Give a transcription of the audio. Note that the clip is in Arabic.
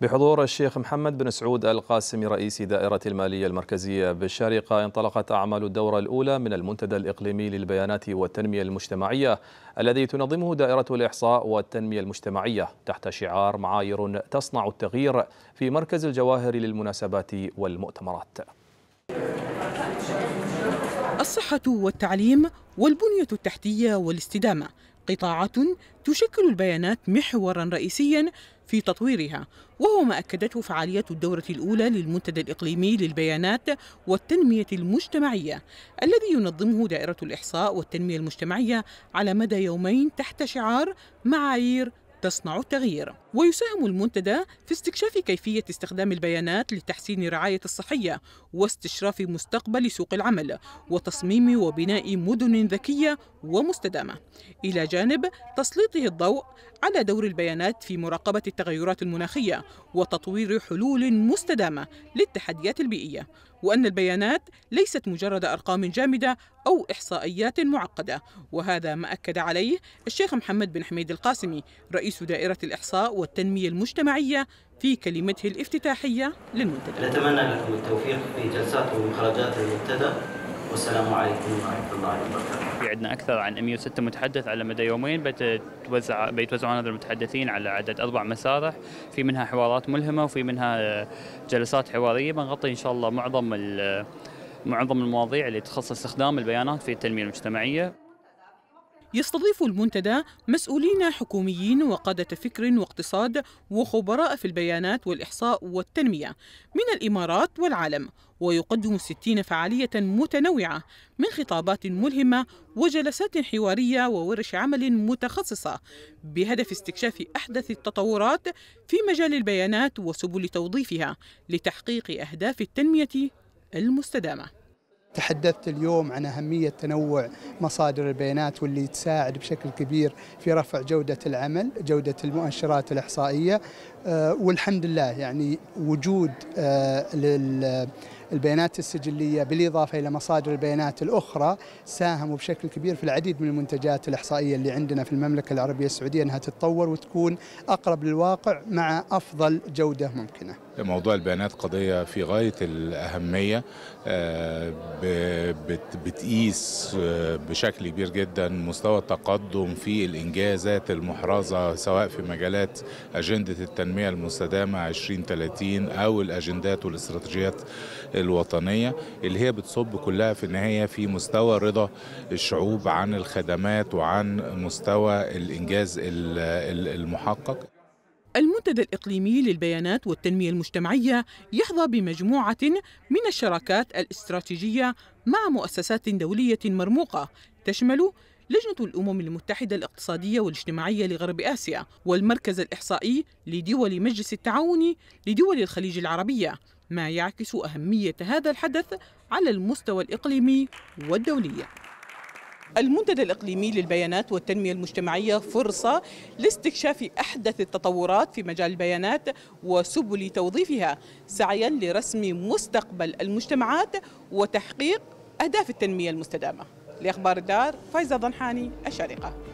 بحضور الشيخ محمد بن سعود القاسمي رئيس دائرة المالية المركزية بالشارقة انطلقت أعمال الدورة الأولى من المنتدى الإقليمي للبيانات والتنمية المجتمعية الذي تنظمه دائرة الإحصاء والتنمية المجتمعية تحت شعار معايير تصنع التغيير في مركز الجواهر للمناسبات والمؤتمرات الصحة والتعليم والبنية التحتية والاستدامة قطاعات تشكل البيانات محورا رئيسيا في تطويرها وهو ما أكدته فعالية الدورة الأولى للمنتدى الإقليمي للبيانات والتنمية المجتمعية الذي ينظمه دائرة الإحصاء والتنمية المجتمعية على مدى يومين تحت شعار معايير تصنع التغيير ويساهم المنتدى في استكشاف كيفية استخدام البيانات لتحسين الرعاية الصحية واستشراف مستقبل سوق العمل وتصميم وبناء مدن ذكية ومستدامة إلى جانب تسليطه الضوء على دور البيانات في مراقبة التغيرات المناخية وتطوير حلول مستدامة للتحديات البيئية وأن البيانات ليست مجرد أرقام جامدة أو إحصائيات معقدة وهذا ما أكد عليه الشيخ محمد بن حميد القاسمي رئيس دائرة الإحصاء والتنمية المجتمعية في كلمته الافتتاحية للمنتدى نتمنى لكم التوفيق في جلسات ومخرجات المنتدى والسلام عليكم ورحمة الله وبركاته. في عندنا أكثر عن 106 متحدث على مدى يومين بيتوزع بيتوزعون هذا المتحدثين على عدد أربع مسارح، في منها حوارات ملهمة وفي منها آه، جلسات حوارية بنغطي إن شاء الله معظم معظم المواضيع اللي تخص استخدام البيانات في التنمية المجتمعية. يستضيف المنتدى مسؤولين حكوميين وقادة فكر واقتصاد وخبراء في البيانات والإحصاء والتنمية من الإمارات والعالم ويقدم 60 فعالية متنوعة من خطابات ملهمة وجلسات حوارية وورش عمل متخصصة بهدف استكشاف أحدث التطورات في مجال البيانات وسبل توظيفها لتحقيق أهداف التنمية المستدامة تحدثت اليوم عن أهمية تنوع مصادر البيانات واللي تساعد بشكل كبير في رفع جودة العمل جودة المؤشرات الإحصائية آه، والحمد لله يعني وجود آه، البيانات السجلية بالإضافة إلى مصادر البيانات الأخرى ساهموا بشكل كبير في العديد من المنتجات الإحصائية اللي عندنا في المملكة العربية السعودية أنها تتطور وتكون أقرب للواقع مع أفضل جودة ممكنة موضوع البيانات قضية في غاية الأهمية آه، بتقيس آه، بشكل كبير جدا مستوى التقدم في الإنجازات المحرزة سواء في مجالات أجندة التنمية المستدامة 2030 أو الأجندات والاستراتيجيات الوطنية اللي هي بتصب كلها في النهاية في مستوى رضا الشعوب عن الخدمات وعن مستوى الإنجاز المحقق المنتدى الإقليمي للبيانات والتنمية المجتمعية يحظى بمجموعة من الشراكات الاستراتيجية مع مؤسسات دولية مرموقة تشمل لجنة الأمم المتحدة الاقتصادية والاجتماعية لغرب آسيا والمركز الإحصائي لدول مجلس التعاون لدول الخليج العربية ما يعكس أهمية هذا الحدث على المستوى الإقليمي والدولي المنتدى الإقليمي للبيانات والتنمية المجتمعية فرصة لاستكشاف أحدث التطورات في مجال البيانات وسبل توظيفها سعيا لرسم مستقبل المجتمعات وتحقيق أهداف التنمية المستدامة لأخبار الدار فايزة ضنحاني الشارقة